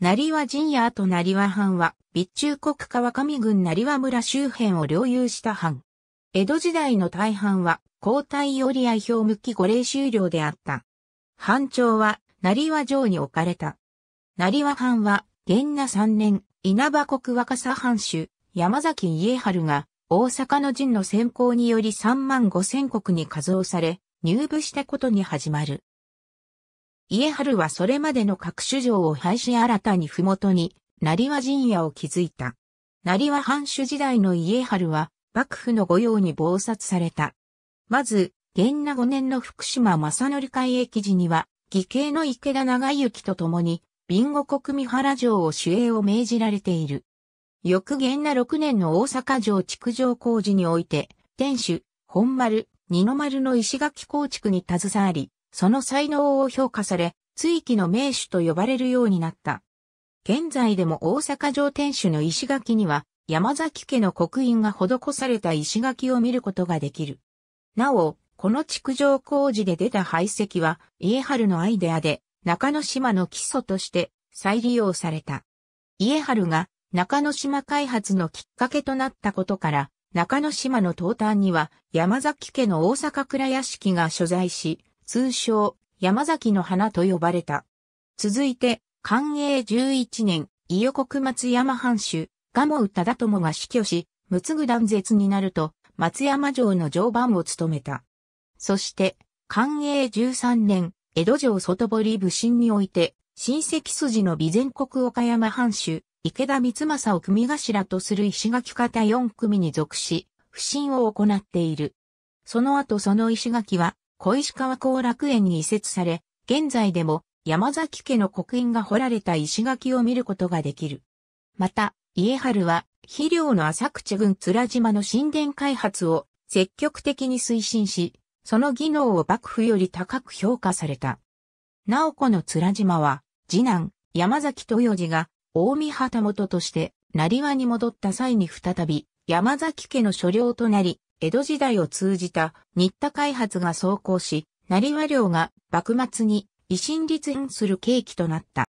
成和陣屋と成和藩は、備中国若上郡成和村周辺を領有した藩。江戸時代の大藩は、交代より愛表向き五霊終了であった。藩長は、成和城に置かれた。成和藩は、元那三年、稲葉国若狭藩主、山崎家春が、大阪の陣の先行により3万5千国に加増され、入部したことに始まる。家春はそれまでの各種城を廃止新たに麓に、成和陣屋を築いた。成和藩主時代の家春は、幕府の御用に謀殺された。まず、源那5年の福島正則会駅時には、義兄の池田長幸と共に、ビンゴ国三原城を守衛を命じられている。翌源那6年の大阪城築城工事において、天守、本丸、二の丸の石垣構築に携わり、その才能を評価され、追記の名手と呼ばれるようになった。現在でも大阪城天守の石垣には、山崎家の刻印が施された石垣を見ることができる。なお、この築城工事で出た排石は、家春のアイデアで、中之島の基礎として再利用された。家春が中之島開発のきっかけとなったことから、中之島の東端には山崎家の大阪倉屋敷が所在し、通称、山崎の花と呼ばれた。続いて、寛永11年、伊予国松山藩主、賀茂忠友が死去し、六ぐ断絶になると、松山城の常番を務めた。そして、寛永13年、江戸城外堀武神において、親戚筋の備前国岡山藩主、池田光政を組頭とする石垣方4組に属し、不審を行っている。その後その石垣は、小石川後楽園に移設され、現在でも山崎家の刻印が彫られた石垣を見ることができる。また、家春は、肥料の浅口郡津島の神殿開発を積極的に推進し、その技能を幕府より高く評価された。直子の津島は、次男、山崎豊治が、大見旗本として、成輪に戻った際に再び、山崎家の所領となり、江戸時代を通じた新田開発が走行し、成和領が幕末に維新立院する契機となった。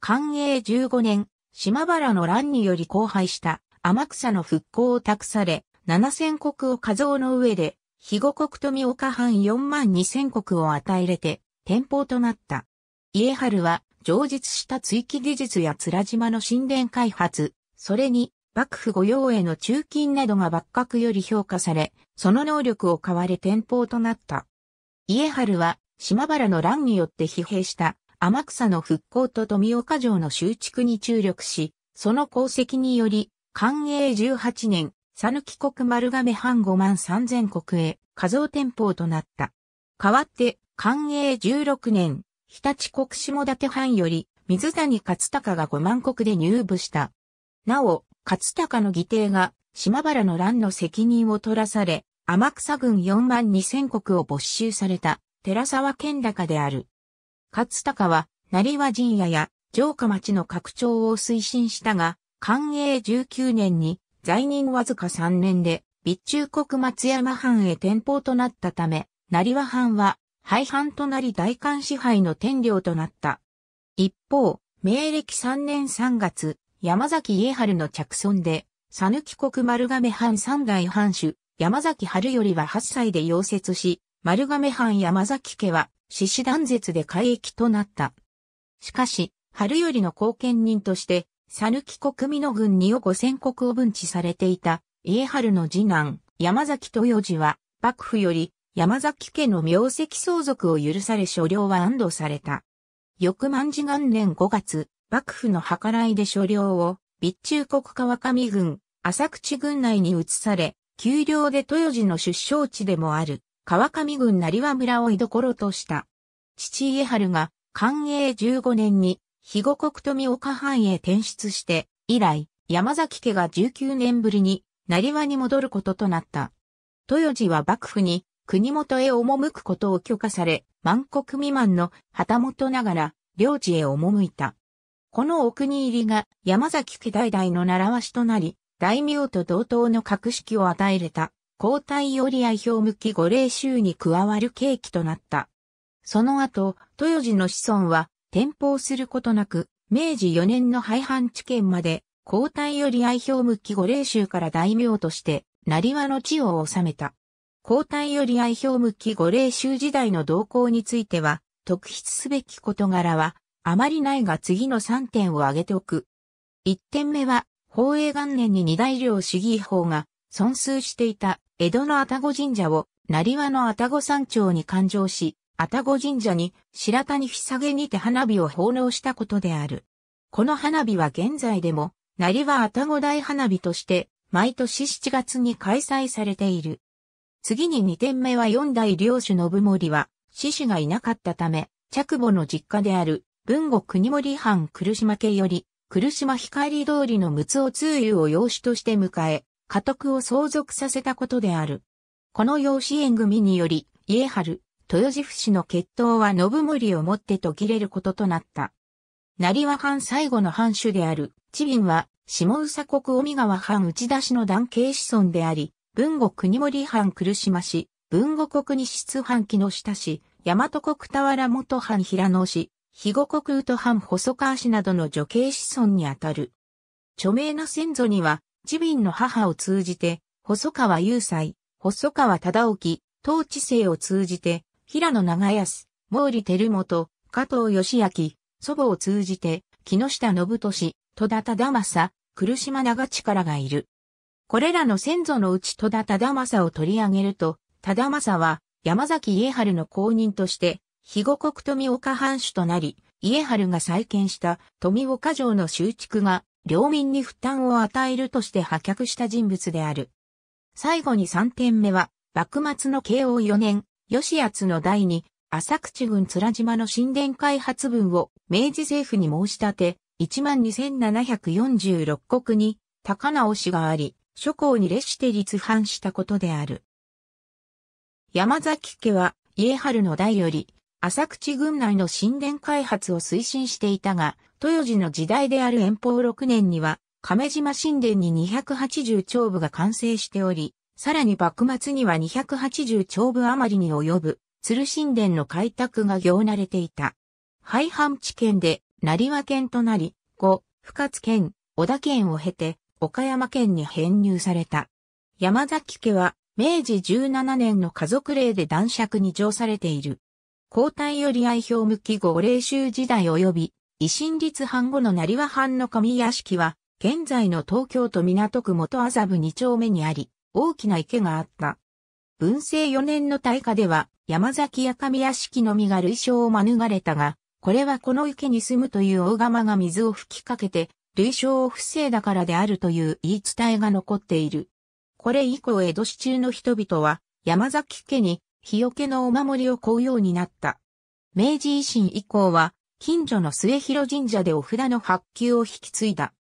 寛永15年、島原の乱により荒廃した天草の復興を託され、7000国を火蔵の上で、肥後国富岡藩4万2000国を与えれて、天保となった。家春は、上述した追記技術や面島の神殿開発、それに、幕府御用への中金などが幕閣より評価され、その能力を買われ天保となった。家春は、島原の乱によって疲弊した天草の復興と富岡城の修築に注力し、その功績により、寛永18年、佐抜国丸亀藩5万3000国へ、加蔵天保となった。代わって、寛永16年、日立国下館藩より、水谷勝隆が5万国で入部した。なお、勝高の義弟が島原の乱の責任を取らされ、天草軍4万2千国を没収された寺沢健高である。勝高は、成和陣屋や城下町の拡張を推進したが、寛永19年に在任わずか3年で、備中国松山藩へ転向となったため、成和藩は廃藩となり大官支配の天領となった。一方、明暦3年3月、山崎家春の着村で、さぬき国丸亀藩三代藩主、山崎春よりは8歳で溶接し、丸亀藩山崎家は、獅子断絶で改易となった。しかし、春よりの後見人として、さぬき国美濃軍にを五千国を分置されていた、家春の次男、山崎豊次は、幕府より、山崎家の名跡相続を許され所領は安堵された。翌万次元年5月、幕府の計らいで所領を、備中国川上郡、浅口郡内に移され、丘陵で豊寺の出生地でもある、川上郡成和村を居所とした。父家春が、寛永15年に、肥後国富岡藩へ転出して、以来、山崎家が19年ぶりに、成和に戻ることとなった。豊寺は幕府に、国元へ赴くことを許可され、万国未満の旗本ながら、領地へ赴いた。このお国入りが山崎家代々の習わしとなり、大名と同等の格式を与えれた、皇太より愛表向き五霊衆に加わる契機となった。その後、豊寺の子孫は、転封することなく、明治4年の廃藩置県まで、皇太より愛表向き五霊衆から大名として、成和の地を治めた。皇太より愛表向き五霊衆時代の動向については、特筆すべき事柄は、あまりないが次の3点を挙げておく。1点目は、宝永元年に二大領主義法が尊数していた江戸の愛宕神社を成和の愛宕山頂に勘定し、愛宕神社に白谷下げにて花火を奉納したことである。この花火は現在でも、成和愛宕大花火として、毎年7月に開催されている。次に2点目は四大領主信盛は、死子がいなかったため、着母の実家である文後国森藩来島家より、来島光通りの陸奥通遊を養子として迎え、家督を相続させたことである。この養子縁組により、家春、豊地府氏の決闘は信盛をもって途切れることとなった。成和藩最後の藩主である、知林は、下宇佐国尾身川藩内田市の男系子孫であり、文後国森藩来島市、文後国西津藩木下市、大和国田原元藩平野市、肥後国宇都藩細川氏などの女系子孫にあたる。著名な先祖には、自民の母を通じて、細川雄斎、細川忠興、当知生を通じて、平野長安、毛利輝元、加藤義明、祖母を通じて、木下信俊、戸田忠政、苦島長力がいる。これらの先祖のうち戸田忠政を取り上げると、忠政は山崎家春の後任として肥後国富岡藩主となり、家春が再建した富岡城の修築が領民に負担を与えるとして破却した人物である。最後に3点目は、幕末の慶応4年、吉厚の代に、浅口郡津島の神殿開発分を明治政府に申し立て、12,746国に高直しがあり、諸侯に列して立藩したことである。山崎家は、家春の代より、浅口郡内の神殿開発を推進していたが、豊寺の時代である遠方6年には、亀島神殿に280丁部が完成しており、さらに幕末には280丁部余りに及ぶ、鶴神殿の開拓が行われていた。廃藩地県で、成和県となり、後、深津県、小田県を経て、岡山県に編入された。山崎家は、明治17年の家族令で男爵に上されている。皇太より愛表無記号霊州時代及び、維新立藩後の成和藩の神屋敷は、現在の東京都港区元麻布二丁目にあり、大きな池があった。文政四年の大火では、山崎や神屋敷のみが類称を免れたが、これはこの池に住むという大釜が水を吹きかけて、類称を不正だからであるという言い伝えが残っている。これ以降江戸市中の人々は、山崎家に日よけのお守りを買うようになった。明治維新以降は、近所の末広神社でお札の発給を引き継いだ。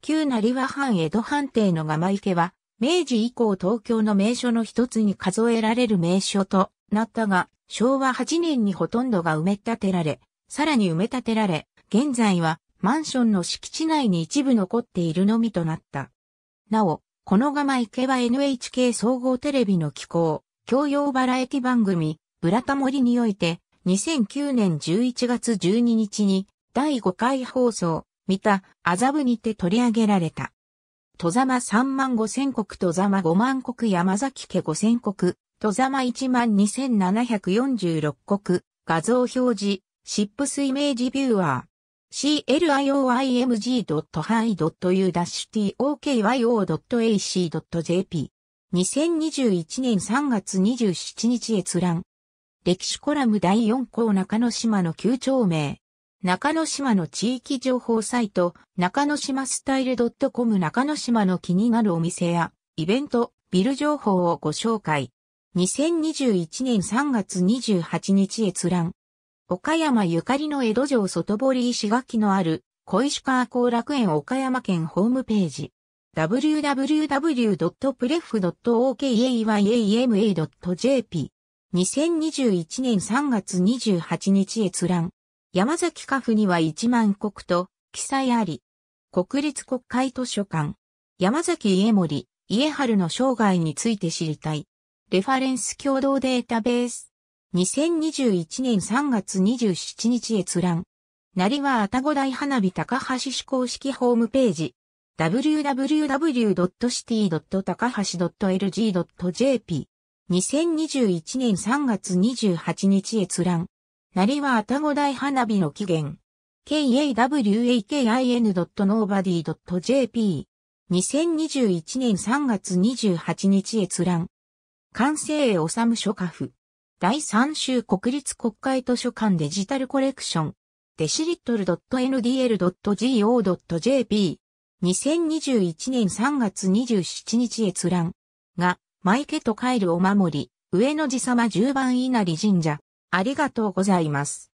旧成和藩江戸藩邸の釜池は、明治以降東京の名所の一つに数えられる名所となったが、昭和8年にほとんどが埋め立てられ、さらに埋め立てられ、現在はマンションの敷地内に一部残っているのみとなった。なお、この釜池は NHK 総合テレビの機構、教養バラエティ番組、ブラタモリにおいて、2009年11月12日に、第5回放送、見た、アザブにて取り上げられた。戸様3万5千国、戸様5万国、山崎家5千国、戸様1万2746国、画像表示、シップスイメージビューアー。clioimg.hi.u-tokyo.ac.jp 2021年3月27日閲覧。歴史コラム第4項中之島の旧町名。中之島の地域情報サイト、中之島スタイル .com 中之島の気になるお店や、イベント、ビル情報をご紹介。2021年3月28日閲覧。岡山ゆかりの江戸城外堀石垣のある小石川後楽園岡山県ホームページ。www.pref.okayama.jp。2021年3月28日閲覧。山崎家父には1万国と記載あり。国立国会図書館。山崎家森、家春の生涯について知りたい。レファレンス共同データベース。2021年3月27日閲覧。なりは愛宕台花火高橋市公式ホームページ。www.city.takahashi.lg.jp。2021年3月28日閲覧。なりはあたご大花火の起源。kawakin.nobody.jp。2021年3月28日閲覧。完成へ収む書家府。第3週国立国会図書館デジタルコレクション。デシリットル .ndl.go.jp。2021年3月27日閲覧が、マイケとカエル守り、上野寺様10番稲荷神社。ありがとうございます。